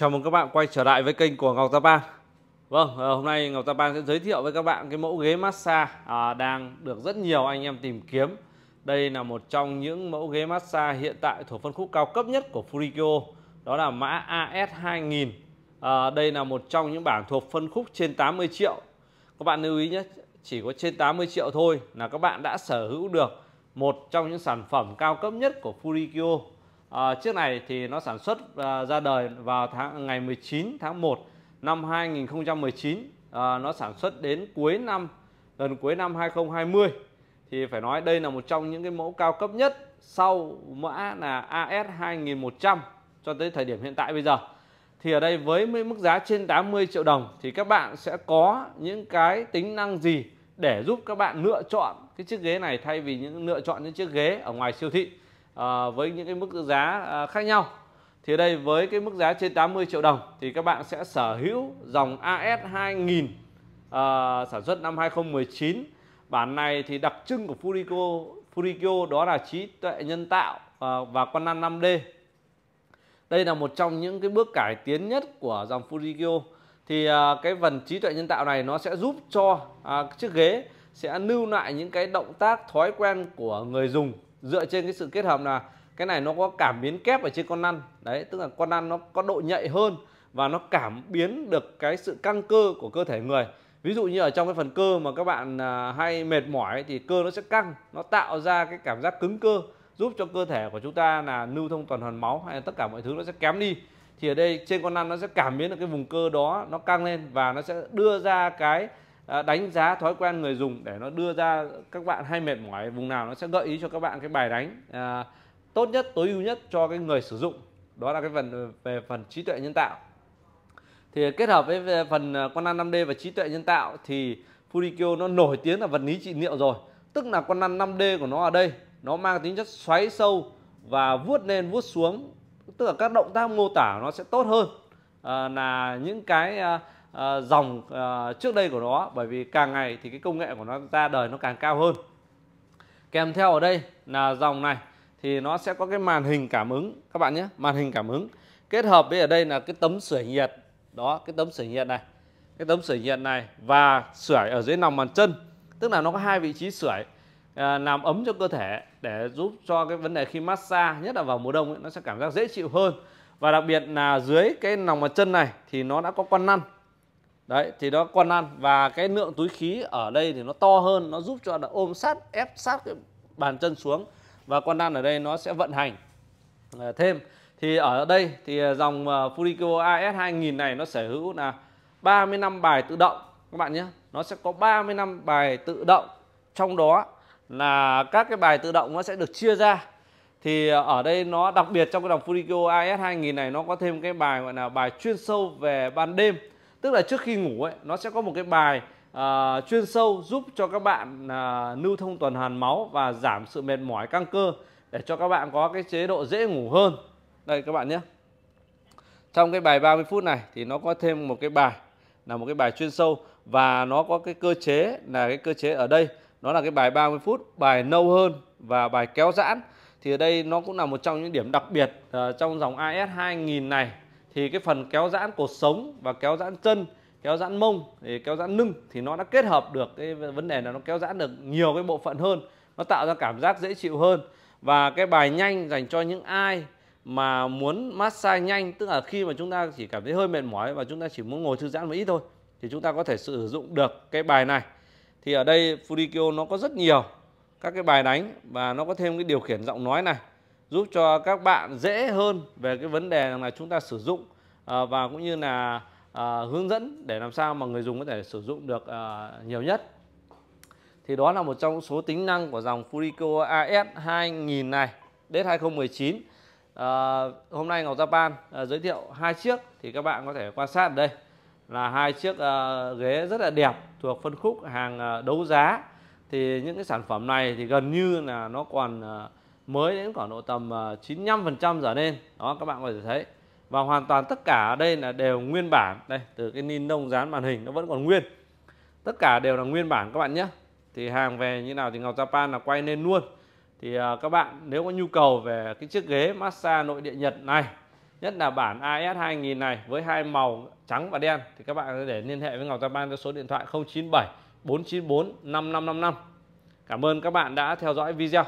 Chào mừng các bạn quay trở lại với kênh của Ngọc Japan. Vâng, ờ, hôm nay Ngọc Japan sẽ giới thiệu với các bạn cái mẫu ghế massage à, đang được rất nhiều anh em tìm kiếm. Đây là một trong những mẫu ghế massage hiện tại thuộc phân khúc cao cấp nhất của Furikyo, đó là mã AS2000. À, đây là một trong những bảng thuộc phân khúc trên 80 triệu. Các bạn lưu ý nhé, chỉ có trên 80 triệu thôi là các bạn đã sở hữu được một trong những sản phẩm cao cấp nhất của Furikyo À, chiếc này thì nó sản xuất à, ra đời vào tháng ngày 19 tháng 1 năm 2019 à, ờ, nó sản xuất đến cuối năm gần cuối năm 2020 thì phải nói đây là một trong những cái mẫu cao cấp nhất sau mã là AS 2100 cho tới thời điểm hiện tại bây giờ thì ở đây với mức giá trên 80 triệu đồng thì các bạn sẽ có những cái tính năng gì để giúp các bạn lựa chọn cái chiếc ghế này thay vì những lựa chọn những chiếc ghế ở ngoài siêu thị à, với những cái mức giá à, khác nhau thì đây với cái mức giá trên 80 triệu đồng thì các bạn sẽ sở hữu dòng AS 2000 à, sản xuất năm 2019 bản này thì đặc trưng của Furiko Furikyo đó là trí tuệ nhân tạo à, và quan năng 5D đây là một trong những cái bước cải tiến nhất của dòng Furikyo thì à, cái phần trí tuệ nhân tạo này nó sẽ giúp cho à, chiếc ghế sẽ lưu lại những cái động tác thói quen của người dùng dựa trên cái sự kết hợp là cái này nó có cảm biến kép ở trên con lăn đấy tức là con lăn nó có độ nhạy hơn và nó cảm biến được cái sự căng cơ của cơ thể người ví dụ như ở trong cái phần cơ mà các bạn à, hay mệt mỏi thì cơ nó sẽ căng nó tạo ra cái cảm giác cứng cơ giúp cho cơ thể của chúng ta là lưu thông tuần hoàn máu hay là tất cả mọi thứ nó sẽ kém đi thì ở đây trên con lăn nó sẽ cảm biến được cái vùng cơ đó nó căng lên và nó sẽ đưa ra cái Ờ, đánh giá thói quen người dùng để nó đưa ra các bạn hay mệt mỏi vùng nào nó sẽ gợi ý cho các bạn cái bài đánh à, tốt nhất tối ưu nhất cho cái người sử dụng đó là cái phần ờ, về phần trí tuệ nhân tạo thì kết hợp với phần con Conan 5D và trí tuệ nhân tạo thì Furikyo nó nổi tiếng là vật lý trị liệu rồi tức là con Conan 5D của nó ở đây nó mang tính chất xoáy sâu và vuốt lên vuốt xuống tức là các động tác mô tả nó sẽ tốt hơn à, là những cái à, Ờ, dòng ờ, trước đây của nó bởi vì càng ngày thì cái công nghệ của nó ra đời nó càng cao hơn kèm theo ở đây là dòng này thì nó sẽ có cái màn hình cảm ứng các bạn nhé màn hình cảm ứng kết hợp với ở đây là cái tấm sưởi nhiệt đó cái tấm sưởi nhiệt này cái tấm sưởi nhiệt này và sưởi ở dưới lòng bàn chân tức là nó có hai vị trí sưởi ờ, làm ấm cho cơ thể để giúp cho cái vấn đề khi massage nhất là vào mùa đông ấy, nó sẽ cảm giác dễ chịu hơn và đặc biệt là dưới cái lòng bàn chân này thì nó đã có con lăn đấy thì nó quan ăn và cái lượng túi khí ở đây thì nó to hơn nó giúp cho nó ôm sát ép sát cái bàn chân xuống và quan ăn ở đây nó sẽ vận hành à, thêm thì ở đây thì dòng à, Furikyo AS 2000 này nó sở hữu là năm bài tự động các bạn nhé nó sẽ có năm bài tự động trong đó là các cái bài tự động nó sẽ được chia ra thì ở đây nó đặc biệt trong cái dòng Furikyo AS 2000 này nó có thêm cái bài gọi là bài chuyên sâu về ban đêm tức là trước khi ngủ ấy nó sẽ có một cái bài uh, chuyên sâu giúp cho các bạn uh, lưu thông tuần hoàn máu và giảm sự mệt mỏi căng cơ để cho các bạn có cái chế độ dễ ngủ hơn đây các bạn nhé trong cái bài 30 phút này thì nó có thêm một cái bài là một cái bài chuyên sâu và nó có cái cơ chế là cái cơ chế ở đây nó là cái bài 30 phút bài nâu hơn và bài kéo giãn thì ở đây nó cũng là một trong những điểm đặc biệt uh, trong dòng AS 2000 này thì cái phần kéo giãn cột sống và kéo giãn chân kéo giãn mông thì kéo giãn lưng thì nó đã kết hợp được cái vấn đề là nó kéo giãn được nhiều cái bộ phận hơn nó tạo ra cảm giác dễ chịu hơn và cái bài nhanh dành cho những ai mà muốn massage nhanh tức là khi mà chúng ta chỉ cảm thấy hơi mệt mỏi và chúng ta chỉ muốn ngồi thư giãn một ít thôi thì chúng ta có thể sử dụng được cái bài này thì ở đây Furikyo nó có rất nhiều các cái bài đánh và nó có thêm cái điều khiển giọng nói này giúp cho các bạn dễ hơn về cái vấn đề là chúng ta sử dụng à, và cũng như là à, hướng dẫn để làm sao mà người dùng có thể sử dụng được à, nhiều nhất thì đó là một trong số tính năng của dòng Furico AS 2000 này đến 2019 hôm nay Ngọc Japan à, giới thiệu hai chiếc thì các bạn có thể quan sát đây là hai chiếc ghế rất là đẹp thuộc phân khúc hàng đấu giá thì những cái sản phẩm này thì gần như là nó còn mới đến khoảng độ tầm 95% à, trở lên đó các bạn có thể thấy và hoàn toàn tất cả ở đây là đều nguyên bản đây từ cái ni lông dán màn hình nó vẫn còn nguyên tất cả đều là nguyên bản các bạn nhé thì hàng về như nào thì Ngọc Japan là quay lên luôn thì à, các bạn nếu có nhu cầu về cái chiếc ghế massage nội địa Nhật này nhất là bản AS 2000 này với hai màu trắng và đen thì các bạn để liên hệ với Ngọc Japan theo số điện thoại 097 494 5555 Cảm ơn các bạn đã theo dõi video